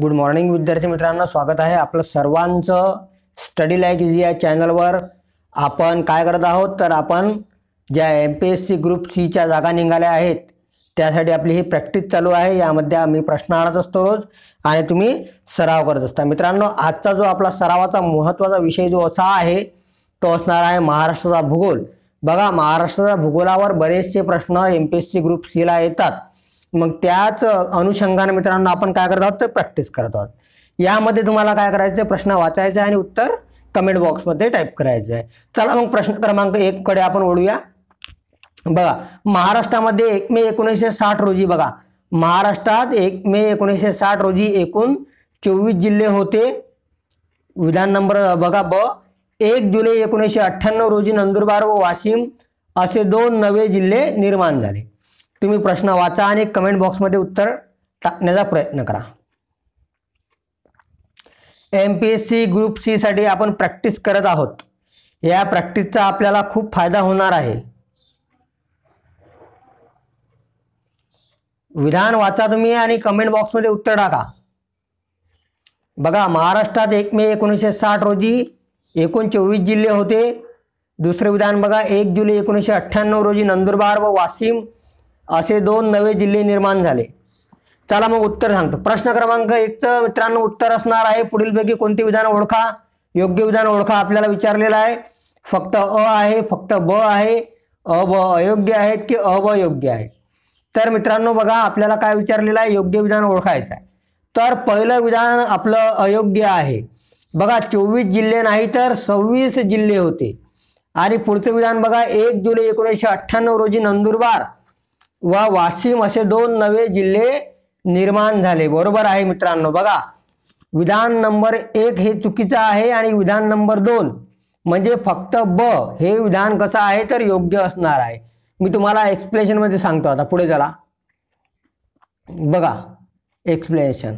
good morning विद्यार्थी मित्रांनो स्वागत आहे आपलं सर्वांचं स्टडी लाईक इझी या चॅनलवर आपण काय करत आहोत तर आपण ज्या M P S C group सीच्या जागा निघाल्या आहेत त्यासाठी आपली ही प्रॅक्टिस चालू आहे यामध्ये आम्ही प्रश्न आणत असतो रोज आणि तुम्ही सराव करत असता मित्रांनो आजचा जो आपला सरावाचा महत्त्वाचा विषय जो असा आहे तो असणार आहे महाराष्ट्राचा भूगोल बघा महाराष्ट्राच्या भूगोलावर बरेचसे प्रश्न M P S C group सीला येतात मग त्याच अनुषंगाने मित्रांनो आपण काय करत आहोत तर प्रॅक्टिस करत आहोत यामध्ये तुम्हाला काय करायचं प्रश्न वाचायचा आहे आणि उत्तर कमेंट बॉक्समध्ये टाईप करायचं आहे चला मग प्रश्न क्रमांक कडे आपण ओढूया बघा महाराष्ट्रामध्ये एक मे एकोणीसशे साठ रोजी बघा महाराष्ट्रात एक मे एकोणीसशे साठ रोजी एकूण चोवीस जिल्हे होते विधान नंबर बघा ब एक जुलै एकोणीसशे अठ्ठ्याण्णव रोजी नंदुरबार व वाशिम असे दोन नवे जिल्हे निर्माण झाले तुम्ही प्रश्न वाचा आणि कमेंट बॉक्समध्ये उत्तर टाकण्याचा प्रयत्न करा M P S C group सीसाठी आपण प्रॅक्टिस करत आहोत या प्रॅक्टिसचा आपल्याला खूप फायदा होणार आहे विधान वाचा तुम्ही आणि कमेंट बॉक्समध्ये उत्तर टाका बघा महाराष्ट्रात एक मे एकोणीसशे साठ रोजी एकूण चोवीस जिल्हे होते दुसरे विधान बघा एक जुलै एकोणीसशे अठ्ठ्याण्णव रोजी नंदुरबार व वाशिम असे दोन नवे जिल्हे निर्माण झाले चला मग उत्तर सांगतो प्रश्न क्रमांक एकचं मित्रांनो उत्तर असणार आहे पुढीलपैकी कोणती विधान ओळखा योग्य विधान ओळखा आपल्याला विचारलेलं आहे फक्त अ आहे फक्त ब आहे अ ब अयोग्य आहेत की अ ब योग्य आहे तर मित्रांनो बघा आपल्याला काय विचारलेलं आहे योग्य विधान ओळखायचं आहे तर पहिलं विधान आपलं अयोग्य आहे बघा चोवीस जिल्हे नाही तर सव्वीस जिल्हे होते आणि पुढचं विधान बघा एक जुलै एकोणीसशे अठ्ठ्याण्णव रोजी नंदुरबार वा वाशिम असे दोन नवे जिल्हे निर्माण झाले बरोबर आहे मित्रांनो बघा विधान नंबर एक हे चुकीचं आहे आणि विधान नंबर दोन म्हणजे फक्त ब हे विधान कसं आहे तर योग्य असणार आहे मी तुम्हाला मध्ये सांगतो आता पुढे चला बघा एक्सप्लेनेशन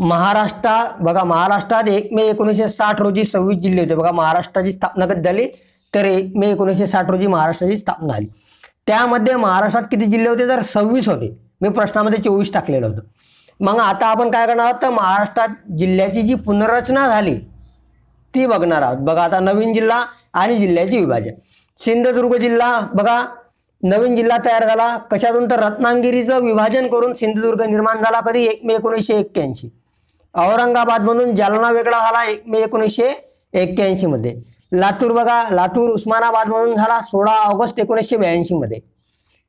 महाराष्ट्रात बघा महाराष्ट्रात एक मे एकोणीसशे साठ रोजी सव्वीस जिल्हे होते बघा महाराष्ट्राची स्थापना कधी झाली तर एक मे एकोणीसशे साठ रोजी महाराष्ट्राची स्थापना झाली त्यामध्ये महाराष्ट्रात किती जिल्हे होते तर सव्वीस होते मी प्रश्नामध्ये चोवीस टाकलेलं होतं मग आता आपण काय करणार आहोत तर महाराष्ट्रात जिल्ह्याची जी पुनर्रचना झाली ती बघणार आहोत बघा आता नवीन जिल्हा आणि जिल्ह्याची विभाजन सिंधुदुर्ग जिल्हा बघा नवीन जिल्हा तयार झाला कशातून तर रत्नागिरीचं विभाजन करून सिंधुदुर्ग निर्माण झाला कधी एक मे एकोणीसशे एक्क्याऐंशी औरंगाबादमधून जालना वेगळा झाला एक मे एकोणीसशे मध्ये लातूर बघा लातूर उस्मानाबाद म्हणून झाला सोळा ऑगस्ट एकोणीसशे ब्याऐंशीमध्ये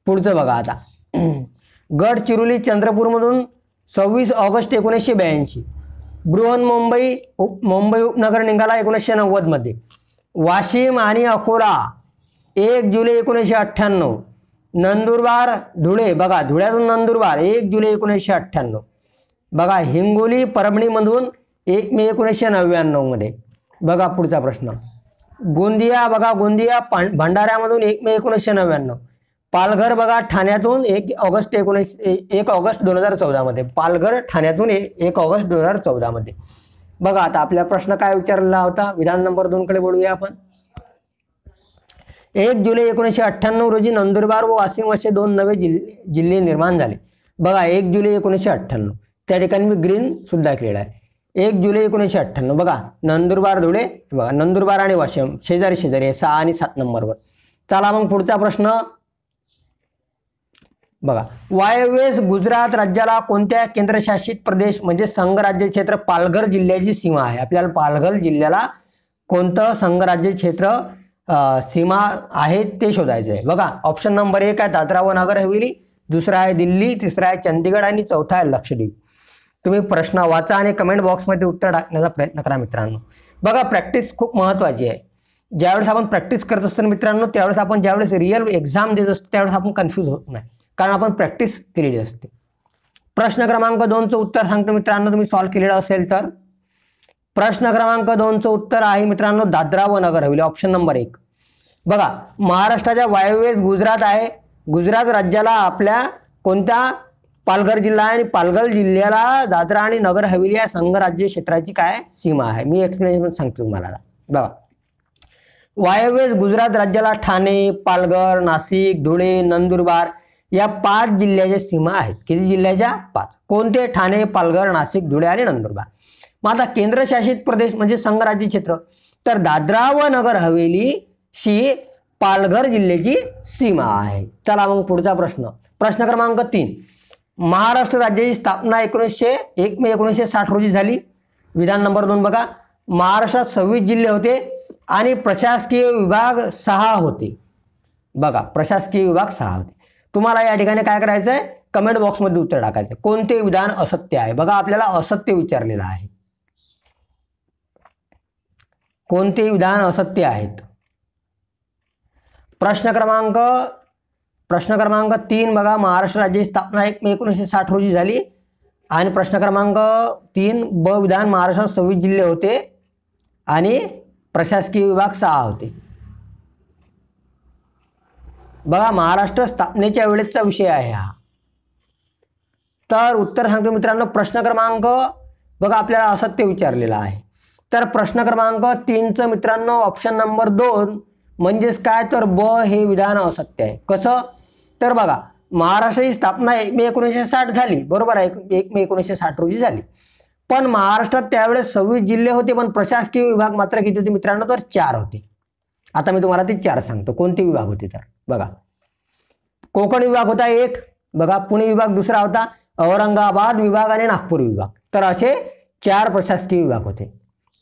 पुढचं बघा आता गडचिरोली चंद्रपूरमधून सव्वीस ऑगस्ट एकोणीसशे ब्याऐंशी बृहन्मुंबई मुंबई उपनगर निघाला एकोणीसशे नव्वदमध्ये वाशिम आणि अकोला एक जुलै एकोणीसशे अठ्ठ्याण्णव नंदुरबार धुळे बघा धुळ्यातून नंदुरबार एक जुलै एकोणीसशे अठ्ठ्याण्णव बघा हिंगोली परभणीमधून एक मे एकोणीसशे नव्याण्णवमध्ये बघा पुढचा प्रश्न गोंदिया बघा गोंदिया भंडाऱ्यामधून एक मे एकोणीसशे नव्याण्णव पालघर बघा ठाण्यातून एक ऑगस्ट एकोणीस एक ऑगस्ट दोन हजार चौदामध्ये पालघर ठाण्यातून एक ऑगस्ट दोन हजार चौदामध्ये बघा आता आपला प्रश्न काय विचारला होता विधान नंबर दोनकडे बोलूया आपण एक जुलै एकोणीसशे अठ्ठ्याण्णव रोजी नंदुरबार व वाशिम असे दोन नवे जिल्हे जिल्हे निर्माण झाले बघा एक जुलै एकोणीसशे अठ्ठ्याण्णव त्या ठिकाणी मी ग्रीन सुद्धा केलेला आहे एक जुलै एकोणीसशे अठ्ठ्याण्णव बघा नंदुरबार धुळे बघा नंदुरबार आणि वाशिम शेजारी शेजारी सहा आणि सात नंबरवर चला मग पुढचा प्रश्न बघा वायव्येस गुजरात राज्याला कोणत्या केंद्रशासित प्रदेश म्हणजे संघराज्य क्षेत्र पालघर जिल्ह्याची सीमा आहे आपल्याला पालघर जिल्ह्याला कोणतं संघराज्य क्षेत्र सीमा आहे ते शोधायचं आहे बघा ऑप्शन नंबर एक आहे दादरा व नगर हवेली दुसरा आहे दिल्ली तिसरा आहे चंदीगड आणि चौथा आहे लक्षद्वीप तुम्ही प्रश्न वाचा आणि कमेंट बॉक्समध्ये उत्तर टाकण्याचा प्रयत्न करा मित्रांनो बघा प्रॅक्टिस खूप महत्त्वाची आहे ज्यावेळेस आपण प्रॅक्टिस करत असतो मित्रांनो त्यावेळेस आपण ज्यावेळेस रिअल एक्झाम देत असतो त्यावेळेस आपण कन्फ्यूज होत नाही कारण आपण प्रॅक्टिस केलेली असते प्रश्न क्रमांक दोनचं उत्तर सांगतो मित्रांनो तुम्ही सॉल्व्ह केलेलं असेल तर प्रश्न क्रमांक दोनचं उत्तर आहे मित्रांनो दादरा व नगर हवेली ऑप्शन नंबर एक बघा महाराष्ट्राच्या वायव्येस गुजरात आहे गुजरात राज्याला आपल्या कोणत्या पालघर जिल्हा आहे आणि पालघर जिल्ह्याला दादरा आणि नगर हवेली या संघराज्य क्षेत्राची काय सीमा आहे मी एक्सप्लेनेशन सांगतो तुम्हाला बघा वायव्येस गुजरात राज्याला ठाणे पालघर नाशिक धुळे नंदुरबार या पाच जिल्ह्याच्या सीमा आहेत किती जिल्ह्याच्या पाच कोणते ठाणे पालघर नाशिक धुळे आणि नंदुरबार मग आता केंद्रशासित प्रदेश म्हणजे संघराज्य क्षेत्र तर दादरा व नगर हवेली शी पालघर जिल्ह्याची सीमा आहे चला मग पुढचा प्रश्न प्रश्न क्रमांक तीन महाराष्ट्र राज्याची स्थापना एकोणीसशे एक मे एकोणीसशे साठ रोजी झाली विधान नंबर दोन बघा महाराष्ट्रात सव्वीस जिल्हे होते आणि प्रशासकीय विभाग सहा होते बघा प्रशासकीय विभाग सहा होते तुम्हाला या ठिकाणी काय करायचं आहे कमेंट बॉक्समध्ये उत्तर टाकायचं कोणते विधान असत्य आहे बघा आपल्याला असत्य विचारलेलं आहे कोणते विधान असत्य आहेत प्रश्न क्रमांक प्रश्न क्रमांक तीन बघा महाराष्ट्र राज्याची स्थापना एक मे एकोणीसशे साठ रोजी झाली आणि प्रश्न क्रमांक तीन ब विधान महाराष्ट्रात सव्वीस जिल्हे होते आणि प्रशासकीय विभाग सहा होते बघा महाराष्ट्र स्थापनेच्या वेळेचा विषय आहे हा तर उत्तर सांगतो मित्रांनो प्रश्न क्रमांक बघा आपल्याला असत्य विचारलेला आहे तर प्रश्न क्रमांक तीनचं मित्रांनो ऑप्शन नंबर दोन म्हणजेच काय तर ब हे विधान असत्य आहे कसं तर बघा महाराष्ट्राची स्थापना एक मे एकोणीसशे साठ झाली बरोबर आहे एक मे एकोणीसशे साठ रोजी झाली पण महाराष्ट्रात त्यावेळेस सव्वीस जिल्हे होते पण प्रशासकीय विभाग मात्र किती होते मित्रांनो तर चार होते आता मी तुम्हाला ते चार सांगतो कोणते विभाग होते तर बघा कोकण विभाग होता एक बघा पुणे विभाग दुसरा होता औरंगाबाद विभाग आणि नागपूर विभाग तर असे चार प्रशासकीय विभाग होते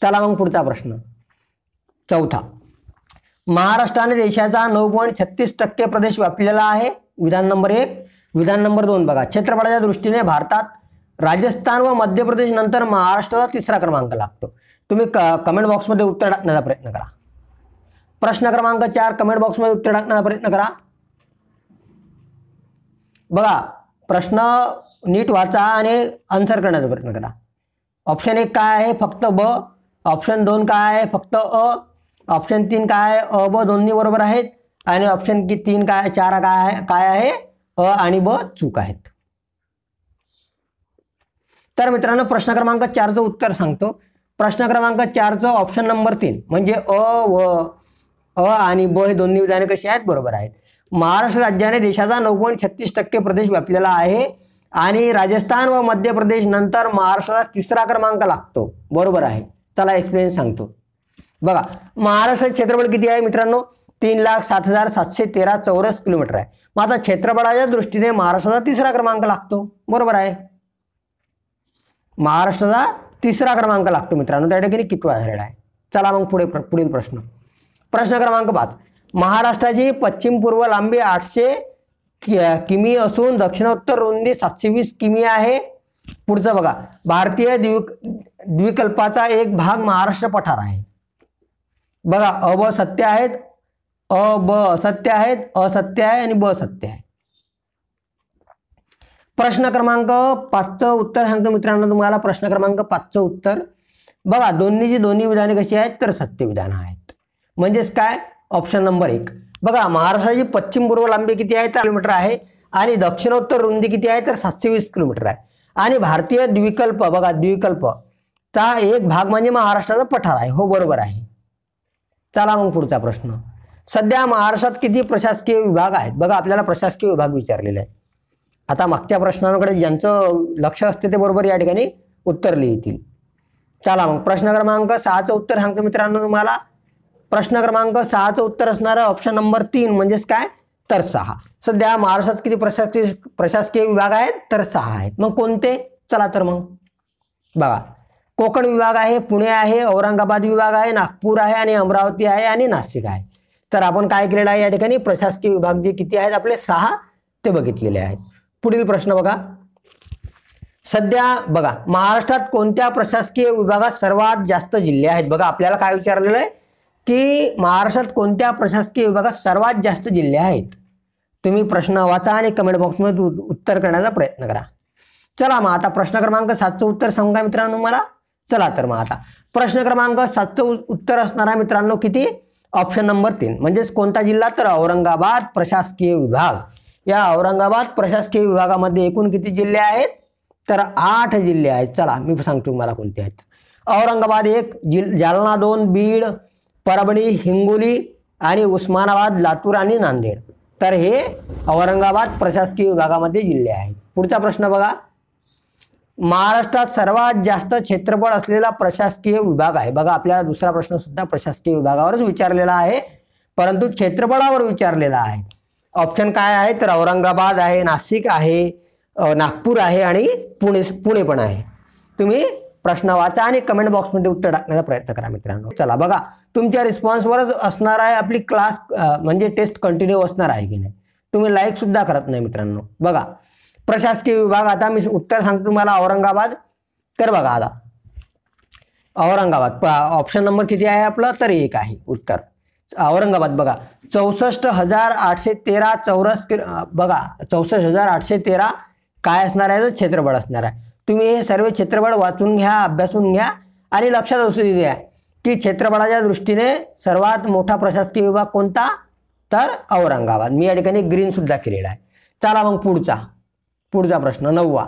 चला मग पुढचा प्रश्न चौथा महाराष्ट्राने देशाचा नऊ पॉईंट छत्तीस टक्के प्रदेश व्यापलेला आहे विधान नंबर एक विधान नंबर दोन बघा क्षेत्रफळाच्या दृष्टीने भारतात राजस्थान व मध्य प्रदेश नंतर महाराष्ट्राचा तिसरा क्रमांक लागतो तुम्ही क कमेंट बॉक्समध्ये उत्तर टाकण्याचा प्रयत्न करा प्रश्न क्रमांक चार कमेंट बॉक्समध्ये उत्तर टाकण्याचा प्रयत्न करा बघा प्रश्न नीट वाचा आणि आन्सर करण्याचा प्रयत्न करा ऑप्शन एक काय आहे फक्त ब ऑप्शन दोन काय आहे फक्त अ ऑप्शन तीन काय आहे अ ब दोन्ही बरोबर आहेत आणि ऑप्शन की तीन काय चार काय काय आहे अ आणि ब चूक आहेत तर मित्रांनो प्रश्न क्रमांक चारचं उत्तर सांगतो प्रश्न क्रमांक चारचं ऑप्शन नंबर तीन म्हणजे अ व अ आणि ब हे दोन्ही विधाने कशी आहेत बरोबर आहेत महाराष्ट्र राज्याने देशाचा नऊ पॉईंट छत्तीस टक्के प्रदेश व्यापलेला आहे आणि राजस्थान व मध्य प्रदेश नंतर महाराष्ट्राला तिसरा क्रमांक लागतो बरोबर आहे चला एक्सप्लेन सांगतो बघा महाराष्ट्र क्षेत्रफळ किती आहे मित्रांनो तीन लाख सात हजार सातशे तेरा चौरस किलोमीटर आहे मग आता क्षेत्रफळाच्या दृष्टीने महाराष्ट्राचा तिसरा क्रमांक लागतो बरोबर आहे महाराष्ट्राचा तिसरा क्रमांक लागतो मित्रांनो त्या ठिकाणी कितवा झालेला आहे चला मग पुढे पुढील प्रश्न प्रश्न क्रमांक पाच महाराष्ट्राची पश्चिम पूर्व लांबी आठशे किमी असून दक्षिणोत्तर रुंदी सातशे वीस किमी आहे पुढचं बघा भारतीय द्वि द्विकल्पाचा एक भाग महाराष्ट्र पठार आहे बघा अब सत्य आहेत अ ब सत्य आहेत असत्य आहे आणि ब सत्य आहे प्रश्न क्रमांक पाचचं उत्तर सांगतो मित्रांनो तुम्हाला प्रश्न क्रमांक पाचचं उत्तर बघा दोन्हीची दोन्ही विधाने कशी आहेत तर सत्य विधानं आहेत म्हणजेच काय ऑप्शन नंबर एक बघा महाराष्ट्राची पश्चिम पूर्व लांबी किती आहे किलोमीटर आहे आणि दक्षिणोत्तर रुंदी किती आहे तर सातशे वीस किलोमीटर आहे आणि भारतीय द्विकल्प बघा द्विकल्प चा एक भाग म्हणजे महाराष्ट्राचा पठार आहे हो बरोबर आहे चला मग पुढचा प्रश्न सध्या महाराष्ट्रात किती प्रशासकीय विभाग आहेत बघा आपल्याला प्रशासकीय विभाग विचारलेला आहे आता मागच्या प्रश्नांकडे ज्यांचं लक्ष असते ते बरोबर या ठिकाणी उत्तर लिहितील चला मग प्रश्न क्रमांक सहाचं उत्तर सांगतो मित्रांनो तुम्हाला प्रश्न क्रमांक सहाचं उत्तर असणारं ऑप्शन नंबर तीन म्हणजेच काय तर सहा सध्या महाराष्ट्रात किती प्रशासकीय प्रशासकीय विभाग आहेत तर सहा आहेत मग कोणते चला तर मग बघा कोकण विभाग आहे पुणे आहे औरंगाबाद विभाग आहे नागपूर आहे आणि अमरावती आहे आणि नाशिक आहे तर आपण काय केलेलं आहे या ठिकाणी प्रशासकीय विभाग जे किती आहेत आपले सहा ते बघितलेले आहेत पुढील प्रश्न बघा सध्या बघा महाराष्ट्रात कोणत्या प्रशासकीय विभागात सर्वात जास्त जिल्हे आहेत बघा आपल्याला काय विचारलेलं आहे की महाराष्ट्रात कोणत्या प्रशासकीय विभागात सर्वात जास्त जिल्हे आहेत तुम्ही प्रश्न वाचा आणि कमेंट बॉक्समध्ये उत्तर करण्याचा प्रयत्न करा चला मग आता प्रश्न क्रमांक सातचं उत्तर सांगू का मित्रांनो मला चला तर मग आता प्रश्न क्रमांक सातचं उत्तर असणारा मित्रांनो किती ऑप्शन नंबर तीन म्हणजेच कोणता जिल्हा तर औरंगाबाद प्रशासकीय विभाग या औरंगाबाद प्रशासकीय विभागामध्ये एकूण किती जिल्हे आहेत तर आठ जिल्हे आहेत चला मी सांगतो तुम्हाला कोणते आहेत औरंगाबाद एक जिल जालना दोन बीड परभणी हिंगोली आणि उस्मानाबाद लातूर आणि नांदेड तर हे औरंगाबाद प्रशासकीय विभागामध्ये जिल्हे आहेत पुढचा प्रश्न बघा महाराष्ट्रात सर्वात जास्त क्षेत्रफळ असलेला प्रशासकीय विभाग आहे बघा आपल्याला दुसरा प्रश्न सुद्धा प्रशासकीय विभागावरच विचारलेला आहे परंतु क्षेत्रफळावर विचारलेला आहे ऑप्शन काय आहे तर औरंगाबाद आहे नाशिक आहे नागपूर आहे आणि पुणे पुणे पण आहे तुम्ही प्रश्न वाचा आणि कमेंट बॉक्समध्ये उत्तर टाकण्याचा प्रयत्न करा मित्रांनो चला बघा तुमच्या रिस्पॉन्सवरच असणार आहे आपली क्लास म्हणजे टेस्ट कंटिन्यू असणार आहे की नाही तुम्ही लाईक सुद्धा करत नाही मित्रांनो बघा प्रशासकीय विभाग आता मी उत्तर सांगतो तुम्हाला औरंगाबाद तर बघा आता औरंगाबाद ऑप्शन नंबर किती आहे आपलं तर एक आहे उत्तर औरंगाबाद बघा चौसष्ट हजार आठशे तेरा चौरस बघा चौसष्ट हजार आठशे तेरा काय असणार आहे तर क्षेत्रफळ असणार आहे तुम्ही हे सर्व क्षेत्रफळ वाचून घ्या अभ्यासून घ्या आणि लक्षात असू द्या की क्षेत्रफळाच्या दृष्टीने सर्वात मोठा प्रशासकीय विभाग कोणता तर औरंगाबाद मी या ठिकाणी ग्रीन सुद्धा केलेला आहे चला मग पुढचा पुढचा प्रश्न नववा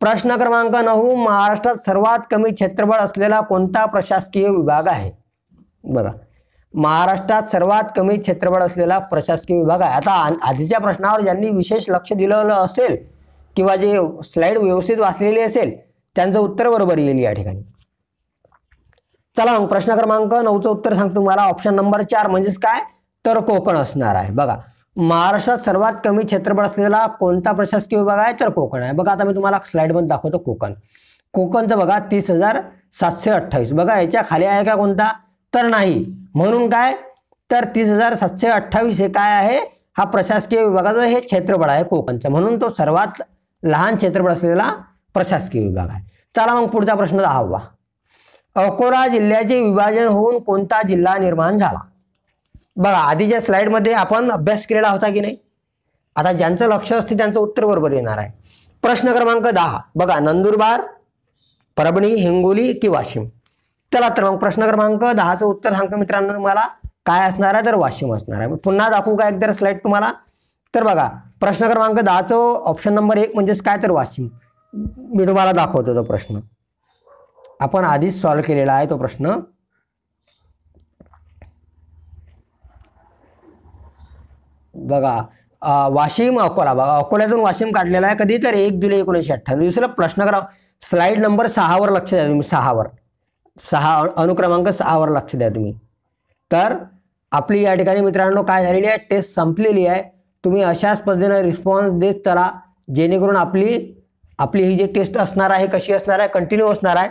प्रश्न क्रमांक नऊ महाराष्ट्रात सर्वात कमी क्षेत्रफळ असलेला कोणता प्रशासकीय विभाग आहे बघा महाराष्ट्रात सर्वात कमी क्षेत्रफळ असलेला प्रशासकीय विभाग आहे आता आधीच्या प्रश्नावर ज्यांनी विशेष लक्ष दिलं असेल किंवा जे स्लाइड व्यवस्थित वाचलेली असेल त्यांचं उत्तर बरोबर येईल या ठिकाणी चला मग प्रश्न क्रमांक नऊचं उत्तर सांगतो तुम्हाला ऑप्शन नंबर चार म्हणजेच काय तर कोकण असणार आहे बघा महाराष्ट्रात सर्वात कमी क्षेत्रफळ असलेला कोणता प्रशासकीय विभाग आहे तर कोकण आहे बघा आता मी तुम्हाला स्लाईडमध्ये दाखवतो कोकण कोकणचं बघा तीस हजार सातशे अठ्ठावीस बघा याच्या खाली आहे का कोणता तर नाही म्हणून काय तर तीस हजार सातशे अठ्ठावीस हे काय आहे हा प्रशासकीय विभागाचं हे क्षेत्रफळ आहे कोकणचं म्हणून तो सर्वात लहान क्षेत्रफळ असलेला प्रशासकीय विभाग आहे चला मग पुढचा प्रश्न दहावा अकोला जिल्ह्याचे विभाजन होऊन कोणता जिल्हा निर्माण झाला बघा आधीच्या स्लाईडमध्ये आपण अभ्यास केलेला होता की नाही आता ज्यांचं लक्ष असते त्यांचं उत्तर बरोबर येणार आहे प्रश्न क्रमांक दहा बघा नंदुरबार परभणी हिंगोली की वाशिम चला तर मग प्रश्न क्रमांक दहाचं उत्तर सांगतो मित्रांनो तुम्हाला काय असणार आहे तर वाशिम असणार आहे पुन्हा दाखवू का एकदा स्लाइड तुम्हाला तर बघा प्रश्न क्रमांक दहाचं ऑप्शन नंबर एक म्हणजेच काय तर वाशिम मी तुम्हाला दाखवतो तो प्रश्न आपण आधीच सॉल्व्ह केलेला आहे तो प्रश्न बघा वाशिम अकोला बघा अकोल्यातून वाशिम काढलेला आहे कधी तर एक जुलै एकोणीसशे अठ्ठ्याण्णव दुसरं प्रश्न करा स्लाइड नंबर सहावर लक्ष द्या तुम्ही सहावर सहा अनुक्रमांक सहावर लक्ष द्या तुम्ही तर आपली या ठिकाणी मित्रांनो काय झालेली आहे टेस्ट संपलेली आहे तुम्ही अशाच पद्धतीनं रिस्पॉन्स देत चला जेणेकरून आपली आपली ही जी टेस्ट असणार आहे कशी असणार आहे कंटिन्यू असणार आहे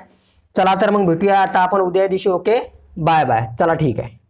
चला तर मग भेटूया आता आपण उद्या दिवशी ओके बाय बाय चला ठीक आहे